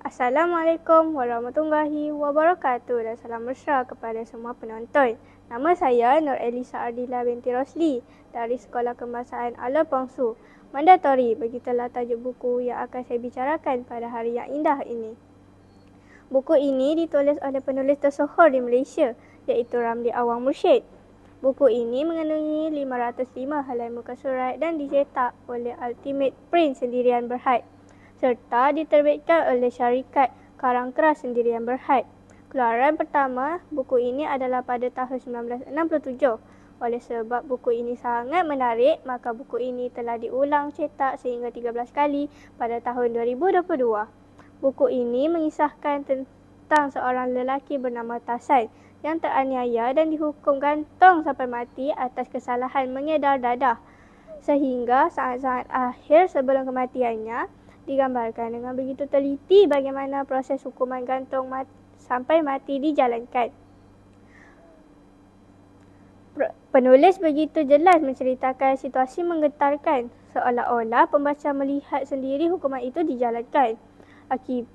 Assalamualaikum warahmatullahi wabarakatuh dan salam mesra kepada semua penonton. Nama saya Nur Elisa Ardila binti Rosli dari Sekolah Kebangsaan Alor Pongsu. Mandatori, begitulah tajuk buku yang akan saya bicarakan pada hari yang indah ini. Buku ini ditulis oleh penulis tersohor di Malaysia iaitu Ramli Awang Murshid. Buku ini mengandungi 505 halaman muka surat dan dicetak oleh Ultimate Print sendirian berhad serta diterbitkan oleh syarikat Karang Keras yang Berhad. Keluaran pertama buku ini adalah pada tahun 1967. Oleh sebab buku ini sangat menarik, maka buku ini telah diulang cetak sehingga 13 kali pada tahun 2022. Buku ini mengisahkan tentang seorang lelaki bernama Tasan yang teraniaya dan dihukum gantung sampai mati atas kesalahan mengedar dadah. Sehingga saat-saat akhir sebelum kematiannya, digambarkan dengan begitu teliti bagaimana proses hukuman gantung mat- sampai mati dijalankan. Penulis begitu jelas menceritakan situasi menggetarkan seolah-olah pembaca melihat sendiri hukuman itu dijalankan. Akib-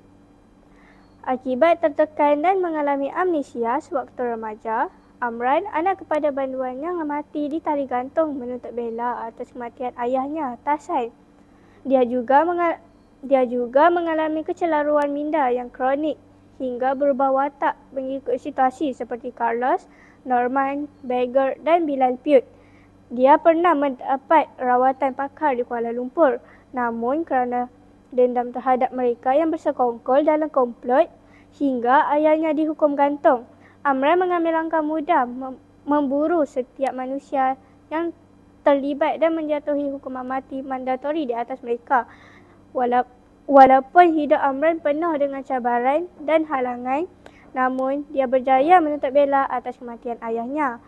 akibat tertekan dan mengalami amnesia sewaktu remaja, Amran, anak kepada banduan yang mati di tali gantung menuntut bela atas kematian ayahnya, Tasai. Dia juga mengal- dia juga mengalami kecelaruan minda yang kronik hingga berubah watak mengikut situasi seperti Carlos, Norman, Beggar dan Bilal Piut. Dia pernah mendapat rawatan pakar di Kuala Lumpur namun kerana dendam terhadap mereka yang bersekongkol dalam komplot hingga ayahnya dihukum gantung. Amran mengambil langkah mudah memburu setiap manusia yang terlibat dan menjatuhi hukuman mati mandatori di atas mereka. walau. Walaupun hidup Amran penuh dengan cabaran dan halangan, namun dia berjaya menuntut bela atas kematian ayahnya.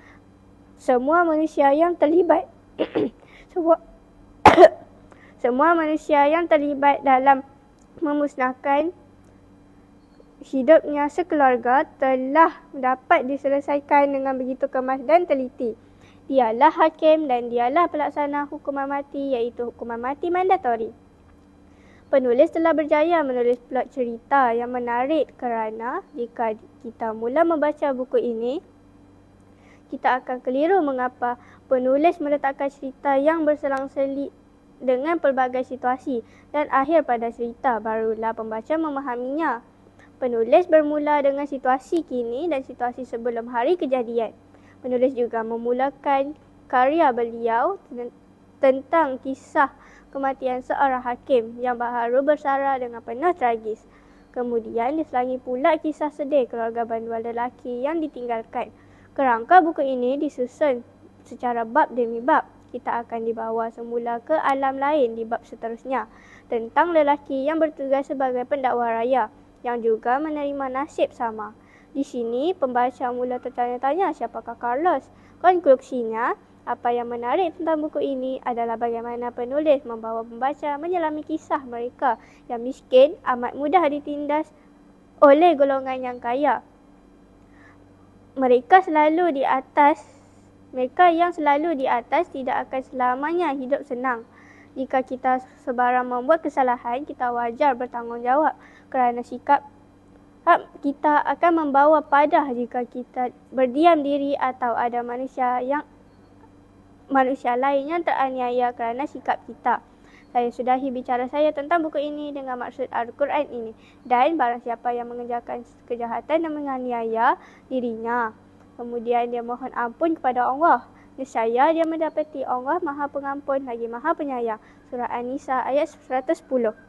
Semua manusia yang terlibat semua semua manusia yang terlibat dalam memusnahkan hidupnya sekeluarga telah dapat diselesaikan dengan begitu kemas dan teliti. Dialah hakim dan dialah pelaksana hukuman mati iaitu hukuman mati mandatori. Penulis telah berjaya menulis plot cerita yang menarik kerana jika kita mula membaca buku ini, kita akan keliru mengapa penulis meletakkan cerita yang berselang-seli dengan pelbagai situasi dan akhir pada cerita barulah pembaca memahaminya. Penulis bermula dengan situasi kini dan situasi sebelum hari kejadian. Penulis juga memulakan karya beliau tentang kisah kematian seorang hakim yang baharu bersara dengan penuh tragis. Kemudian diselangi pula kisah sedih keluarga banduan lelaki yang ditinggalkan. Kerangka buku ini disusun secara bab demi bab. Kita akan dibawa semula ke alam lain di bab seterusnya tentang lelaki yang bertugas sebagai pendakwa raya yang juga menerima nasib sama. Di sini, pembaca mula tertanya-tanya siapakah Carlos. Konklusinya, apa yang menarik tentang buku ini adalah bagaimana penulis membawa pembaca menyelami kisah mereka yang miskin amat mudah ditindas oleh golongan yang kaya. Mereka selalu di atas, mereka yang selalu di atas tidak akan selamanya hidup senang. Jika kita sebarang membuat kesalahan, kita wajar bertanggungjawab kerana sikap kita akan membawa padah jika kita berdiam diri atau ada manusia yang manusia lain yang teraniaya kerana sikap kita. Saya sudah bicara saya tentang buku ini dengan maksud Al-Quran ini. Dan barang siapa yang mengerjakan kejahatan dan menganiaya dirinya. Kemudian dia mohon ampun kepada Allah. Nisaya dia mendapati Allah maha pengampun lagi maha penyayang. Surah An-Nisa ayat 110.